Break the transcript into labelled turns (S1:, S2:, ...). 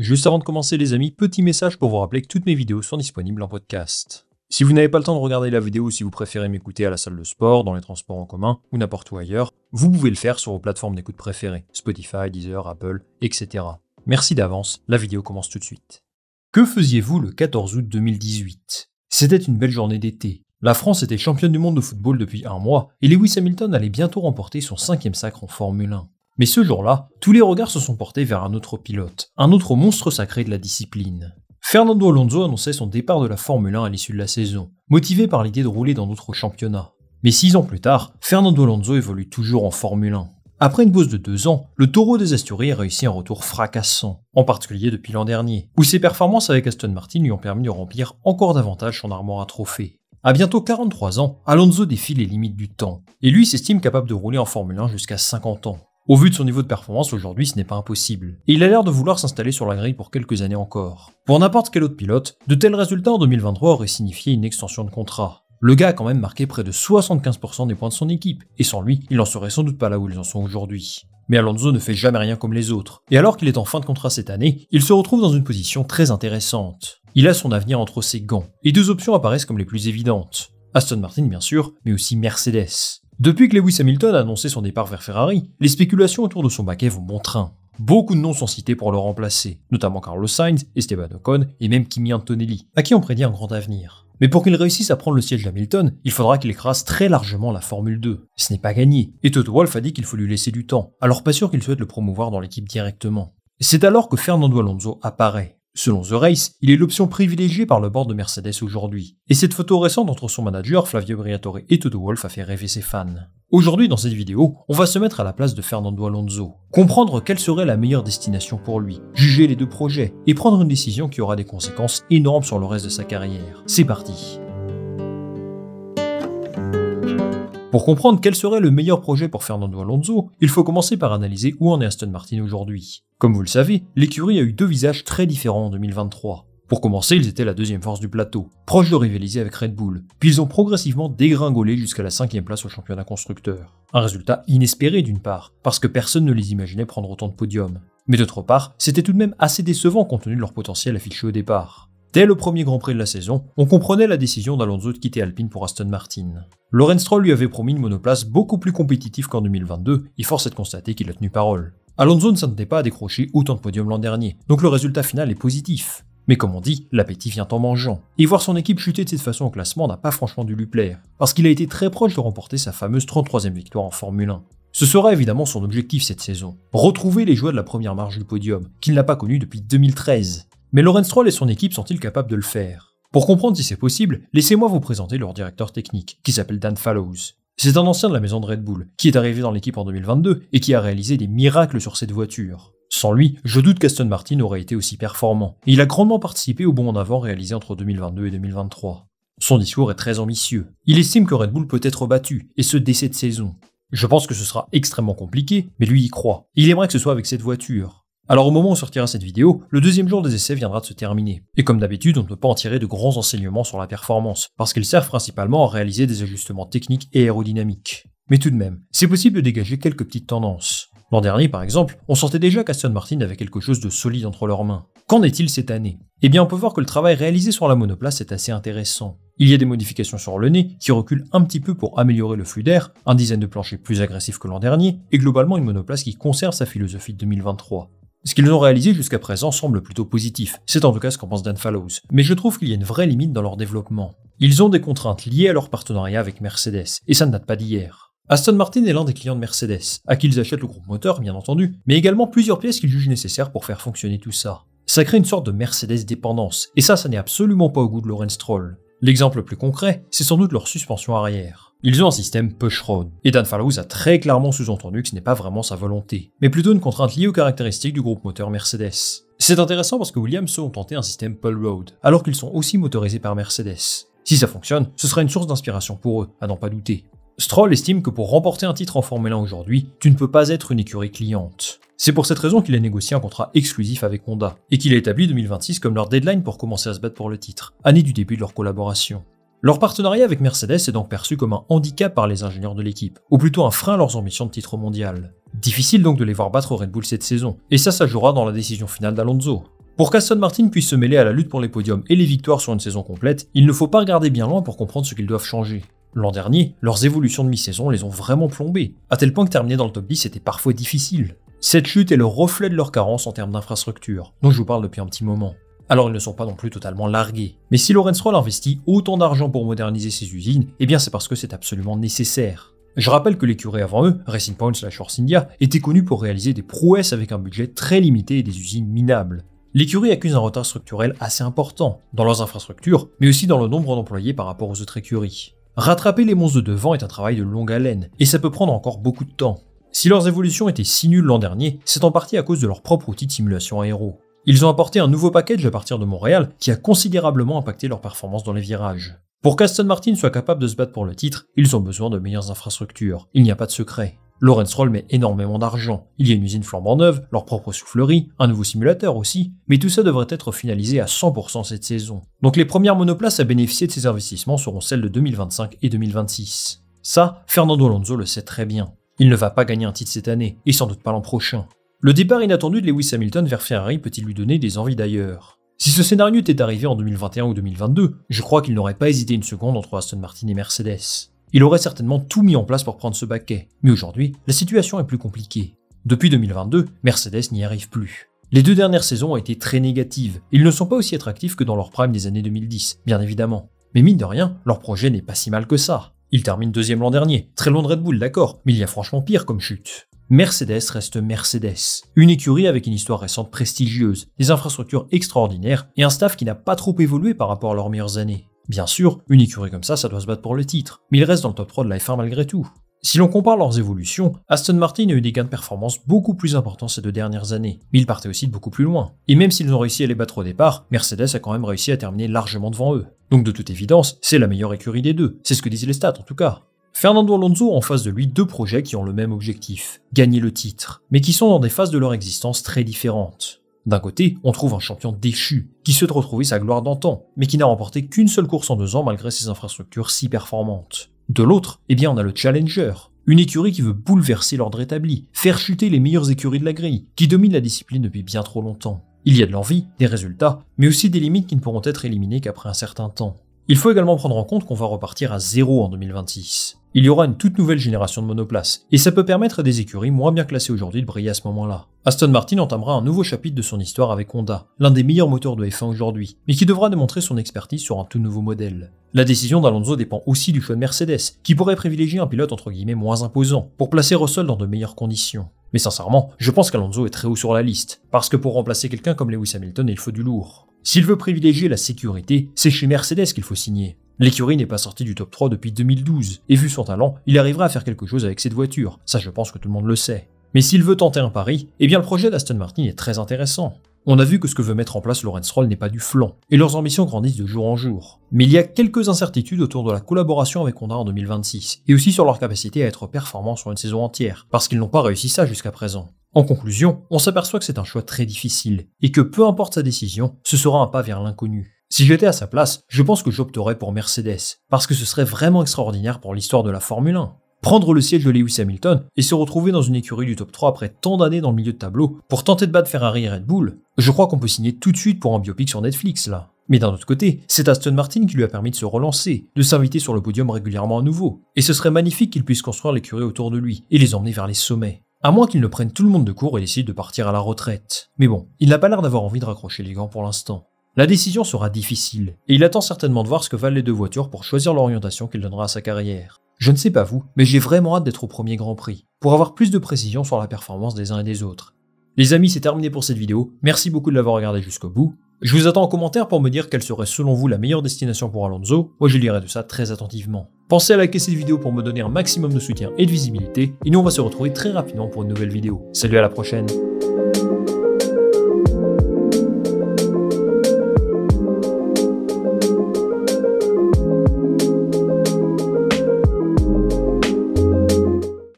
S1: Juste avant de commencer les amis, petit message pour vous rappeler que toutes mes vidéos sont disponibles en podcast. Si vous n'avez pas le temps de regarder la vidéo ou si vous préférez m'écouter à la salle de sport, dans les transports en commun ou n'importe où ailleurs, vous pouvez le faire sur vos plateformes d'écoute préférées, Spotify, Deezer, Apple, etc. Merci d'avance, la vidéo commence tout de suite. Que faisiez-vous le 14 août 2018 C'était une belle journée d'été. La France était championne du monde de football depuis un mois et Lewis Hamilton allait bientôt remporter son cinquième sacre en Formule 1. Mais ce jour-là, tous les regards se sont portés vers un autre pilote, un autre monstre sacré de la discipline. Fernando Alonso annonçait son départ de la Formule 1 à l'issue de la saison, motivé par l'idée de rouler dans d'autres championnats. Mais six ans plus tard, Fernando Alonso évolue toujours en Formule 1. Après une pause de deux ans, le taureau des Asturies a réussi un retour fracassant, en particulier depuis l'an dernier, où ses performances avec Aston Martin lui ont permis de remplir encore davantage son armoire à trophées. À bientôt 43 ans, Alonso défie les limites du temps, et lui s'estime capable de rouler en Formule 1 jusqu'à 50 ans. Au vu de son niveau de performance aujourd'hui, ce n'est pas impossible. Et il a l'air de vouloir s'installer sur la grille pour quelques années encore. Pour n'importe quel autre pilote, de tels résultats en 2023 auraient signifié une extension de contrat. Le gars a quand même marqué près de 75% des points de son équipe, et sans lui, il n'en serait sans doute pas là où ils en sont aujourd'hui. Mais Alonso ne fait jamais rien comme les autres, et alors qu'il est en fin de contrat cette année, il se retrouve dans une position très intéressante. Il a son avenir entre ses gants, et deux options apparaissent comme les plus évidentes. Aston Martin bien sûr, mais aussi Mercedes. Depuis que Lewis Hamilton a annoncé son départ vers Ferrari, les spéculations autour de son baquet vont bon train. Beaucoup de noms sont cités pour le remplacer, notamment Carlos Sainz, Esteban Ocon et même Kimi Antonelli, à qui on prédit un grand avenir. Mais pour qu'il réussisse à prendre le siège d'Hamilton, il faudra qu'il écrase très largement la Formule 2. Ce n'est pas gagné, et Toto Wolf a dit qu'il faut lui laisser du temps, alors pas sûr qu'il souhaite le promouvoir dans l'équipe directement. C'est alors que Fernando Alonso apparaît. Selon The Race, il est l'option privilégiée par le bord de Mercedes aujourd'hui, et cette photo récente entre son manager Flavio Briatore et Toto Wolff a fait rêver ses fans. Aujourd'hui dans cette vidéo, on va se mettre à la place de Fernando Alonso, comprendre quelle serait la meilleure destination pour lui, juger les deux projets, et prendre une décision qui aura des conséquences énormes sur le reste de sa carrière. C'est parti Pour comprendre quel serait le meilleur projet pour Fernando Alonso, il faut commencer par analyser où en est Aston Martin aujourd'hui. Comme vous le savez, l'écurie a eu deux visages très différents en 2023. Pour commencer, ils étaient la deuxième force du plateau, proche de rivaliser avec Red Bull, puis ils ont progressivement dégringolé jusqu'à la cinquième place au championnat constructeur. Un résultat inespéré d'une part, parce que personne ne les imaginait prendre autant de podiums. Mais d'autre part, c'était tout de même assez décevant compte tenu de leur potentiel affiché au départ. Dès le premier Grand Prix de la saison, on comprenait la décision d'Alonso de quitter Alpine pour Aston Martin. Lorenz Stroll lui avait promis une monoplace beaucoup plus compétitive qu'en 2022 et force est de constater qu'il a tenu parole. Alonso ne s'attendait pas à décrocher autant de podiums l'an dernier, donc le résultat final est positif. Mais comme on dit, l'appétit vient en mangeant. Et voir son équipe chuter de cette façon au classement n'a pas franchement dû lui plaire, parce qu'il a été très proche de remporter sa fameuse 33e victoire en Formule 1. Ce sera évidemment son objectif cette saison, retrouver les joies de la première marche du podium, qu'il n'a pas connu depuis 2013. Mais Lorenz Troll et son équipe sont-ils capables de le faire Pour comprendre si c'est possible, laissez-moi vous présenter leur directeur technique, qui s'appelle Dan Fallows. C'est un ancien de la maison de Red Bull, qui est arrivé dans l'équipe en 2022 et qui a réalisé des miracles sur cette voiture. Sans lui, je doute qu'Aston Martin aurait été aussi performant, il a grandement participé au bond en avant réalisé entre 2022 et 2023. Son discours est très ambitieux. Il estime que Red Bull peut être battu, et ce dès cette saison. Je pense que ce sera extrêmement compliqué, mais lui y croit. Il aimerait que ce soit avec cette voiture. Alors au moment où sortira cette vidéo, le deuxième jour des essais viendra de se terminer. Et comme d'habitude, on ne peut pas en tirer de grands enseignements sur la performance, parce qu'ils servent principalement à réaliser des ajustements techniques et aérodynamiques. Mais tout de même, c'est possible de dégager quelques petites tendances. L'an dernier, par exemple, on sentait déjà qu'Aston Martin avait quelque chose de solide entre leurs mains. Qu'en est-il cette année Eh bien, on peut voir que le travail réalisé sur la monoplace est assez intéressant. Il y a des modifications sur le nez qui reculent un petit peu pour améliorer le flux d'air, un design de plancher plus agressif que l'an dernier, et globalement une monoplace qui conserve sa philosophie de 2023. Ce qu'ils ont réalisé jusqu'à présent semble plutôt positif, c'est en tout cas ce qu'en pense Dan Fallows, mais je trouve qu'il y a une vraie limite dans leur développement. Ils ont des contraintes liées à leur partenariat avec Mercedes, et ça ne date pas d'hier. Aston Martin est l'un des clients de Mercedes, à qui ils achètent le groupe moteur bien entendu, mais également plusieurs pièces qu'ils jugent nécessaires pour faire fonctionner tout ça. Ça crée une sorte de Mercedes dépendance, et ça, ça n'est absolument pas au goût de Lorenz Troll. L'exemple le plus concret, c'est sans doute leur suspension arrière. Ils ont un système push-road, et Dan Fallows a très clairement sous-entendu que ce n'est pas vraiment sa volonté, mais plutôt une contrainte liée aux caractéristiques du groupe moteur Mercedes. C'est intéressant parce que Williams ont tenté un système pull road, alors qu'ils sont aussi motorisés par Mercedes. Si ça fonctionne, ce sera une source d'inspiration pour eux, à n'en pas douter. Stroll estime que pour remporter un titre en Formule 1 aujourd'hui, tu ne peux pas être une écurie cliente. C'est pour cette raison qu'il a négocié un contrat exclusif avec Honda, et qu'il a établi 2026 comme leur deadline pour commencer à se battre pour le titre, année du début de leur collaboration. Leur partenariat avec Mercedes est donc perçu comme un handicap par les ingénieurs de l'équipe, ou plutôt un frein à leurs ambitions de titre mondial. Difficile donc de les voir battre au Red Bull cette saison, et ça, ça dans la décision finale d'Alonso. Pour qu'Aston Martin puisse se mêler à la lutte pour les podiums et les victoires sur une saison complète, il ne faut pas regarder bien loin pour comprendre ce qu'ils doivent changer. L'an dernier, leurs évolutions de mi-saison les ont vraiment plombées, à tel point que terminer dans le top 10 était parfois difficile. Cette chute est le reflet de leur carence en termes d'infrastructure, dont je vous parle depuis un petit moment. Alors ils ne sont pas non plus totalement largués. Mais si Lawrence Roll investit autant d'argent pour moderniser ses usines, eh bien c'est parce que c'est absolument nécessaire. Je rappelle que l'écurie avant eux, Racing Point slash India, étaient connus pour réaliser des prouesses avec un budget très limité et des usines minables. L'écurie accuse un retard structurel assez important, dans leurs infrastructures, mais aussi dans le nombre d'employés par rapport aux autres écuries. Rattraper les monstres de devant est un travail de longue haleine, et ça peut prendre encore beaucoup de temps. Si leurs évolutions étaient si nulles l'an dernier, c'est en partie à cause de leur propre outil de simulation aéro. Ils ont apporté un nouveau package à partir de Montréal qui a considérablement impacté leur performance dans les virages. Pour qu'Aston Martin soit capable de se battre pour le titre, ils ont besoin de meilleures infrastructures. Il n'y a pas de secret. Lawrence Roll met énormément d'argent. Il y a une usine flambant neuve, leur propre soufflerie, un nouveau simulateur aussi, mais tout ça devrait être finalisé à 100% cette saison. Donc les premières monoplaces à bénéficier de ces investissements seront celles de 2025 et 2026. Ça, Fernando Alonso le sait très bien. Il ne va pas gagner un titre cette année, et sans doute pas l'an prochain. Le départ inattendu de Lewis Hamilton vers Ferrari peut-il lui donner des envies d'ailleurs Si ce scénario était arrivé en 2021 ou 2022, je crois qu'il n'aurait pas hésité une seconde entre Aston Martin et Mercedes. Il aurait certainement tout mis en place pour prendre ce baquet, mais aujourd'hui, la situation est plus compliquée. Depuis 2022, Mercedes n'y arrive plus. Les deux dernières saisons ont été très négatives, ils ne sont pas aussi attractifs que dans leur prime des années 2010, bien évidemment. Mais mine de rien, leur projet n'est pas si mal que ça. Ils terminent deuxième l'an dernier, très loin de Red Bull, d'accord, mais il y a franchement pire comme chute. Mercedes reste Mercedes. Une écurie avec une histoire récente prestigieuse, des infrastructures extraordinaires et un staff qui n'a pas trop évolué par rapport à leurs meilleures années. Bien sûr, une écurie comme ça, ça doit se battre pour le titre, mais ils restent dans le top 3 de la F1 malgré tout. Si l'on compare leurs évolutions, Aston Martin a eu des gains de performance beaucoup plus importants ces deux dernières années, mais ils partaient aussi de beaucoup plus loin. Et même s'ils ont réussi à les battre au départ, Mercedes a quand même réussi à terminer largement devant eux. Donc de toute évidence, c'est la meilleure écurie des deux, c'est ce que disaient les stats en tout cas. Fernando Alonso en face de lui deux projets qui ont le même objectif, gagner le titre, mais qui sont dans des phases de leur existence très différentes. D'un côté, on trouve un champion déchu, qui souhaite retrouver sa gloire d'antan, mais qui n'a remporté qu'une seule course en deux ans malgré ses infrastructures si performantes. De l'autre, eh bien on a le challenger, une écurie qui veut bouleverser l'ordre établi, faire chuter les meilleures écuries de la grille, qui domine la discipline depuis bien trop longtemps. Il y a de l'envie, des résultats, mais aussi des limites qui ne pourront être éliminées qu'après un certain temps. Il faut également prendre en compte qu'on va repartir à zéro en 2026. Il y aura une toute nouvelle génération de monoplaces, et ça peut permettre à des écuries moins bien classées aujourd'hui de briller à ce moment-là. Aston Martin entamera un nouveau chapitre de son histoire avec Honda, l'un des meilleurs moteurs de F1 aujourd'hui, mais qui devra démontrer son expertise sur un tout nouveau modèle. La décision d'Alonso dépend aussi du choix de Mercedes, qui pourrait privilégier un pilote entre guillemets moins imposant, pour placer Russell dans de meilleures conditions. Mais sincèrement, je pense qu'Alonso est très haut sur la liste, parce que pour remplacer quelqu'un comme Lewis Hamilton, il faut du lourd. S'il veut privilégier la sécurité, c'est chez Mercedes qu'il faut signer. L'écurie n'est pas sorti du top 3 depuis 2012, et vu son talent, il arrivera à faire quelque chose avec cette voiture, ça je pense que tout le monde le sait. Mais s'il veut tenter un pari, eh bien le projet d'Aston Martin est très intéressant. On a vu que ce que veut mettre en place Lawrence Roll n'est pas du flanc, et leurs ambitions grandissent de jour en jour. Mais il y a quelques incertitudes autour de la collaboration avec Honda en 2026, et aussi sur leur capacité à être performants sur une saison entière, parce qu'ils n'ont pas réussi ça jusqu'à présent. En conclusion, on s'aperçoit que c'est un choix très difficile, et que peu importe sa décision, ce sera un pas vers l'inconnu. Si j'étais à sa place, je pense que j'opterais pour Mercedes, parce que ce serait vraiment extraordinaire pour l'histoire de la Formule 1. Prendre le siège de Lewis Hamilton et se retrouver dans une écurie du top 3 après tant d'années dans le milieu de tableau pour tenter de battre Ferrari et Red Bull, je crois qu'on peut signer tout de suite pour un biopic sur Netflix là. Mais d'un autre côté, c'est Aston Martin qui lui a permis de se relancer, de s'inviter sur le podium régulièrement à nouveau, et ce serait magnifique qu'il puisse construire l'écurie autour de lui et les emmener vers les sommets. À moins qu'il ne prenne tout le monde de court et décide de partir à la retraite. Mais bon, il n'a pas l'air d'avoir envie de raccrocher les gants pour l'instant. La décision sera difficile, et il attend certainement de voir ce que valent les deux voitures pour choisir l'orientation qu'il donnera à sa carrière. Je ne sais pas vous, mais j'ai vraiment hâte d'être au premier Grand Prix, pour avoir plus de précision sur la performance des uns et des autres. Les amis, c'est terminé pour cette vidéo, merci beaucoup de l'avoir regardée jusqu'au bout. Je vous attends en commentaire pour me dire quelle serait selon vous la meilleure destination pour Alonso, moi je lirai de ça très attentivement. Pensez à liker cette vidéo pour me donner un maximum de soutien et de visibilité, et nous on va se retrouver très rapidement pour une nouvelle vidéo. Salut à la prochaine